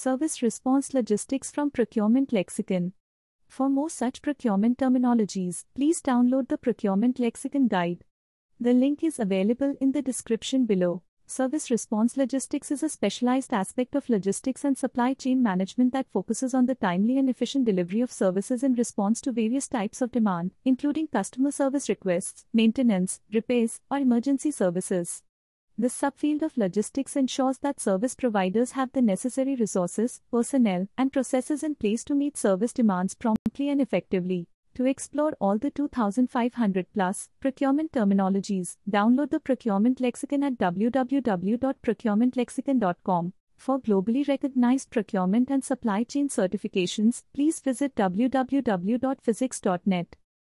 Service Response Logistics from Procurement Lexicon. For more such procurement terminologies, please download the Procurement Lexicon Guide. The link is available in the description below. Service response logistics is a specialized aspect of logistics and supply chain management that focuses on the timely and efficient delivery of services in response to various types of demand, including customer service requests, maintenance, repairs, or emergency services. This subfield of logistics ensures that service providers have the necessary resources, personnel, and processes in place to meet service demands promptly and effectively. To explore all the 2500 plus procurement terminologies, download the procurement lexicon at www.procurementlexicon.com. For globally recognized procurement and supply chain certifications, please visit www.physics.net.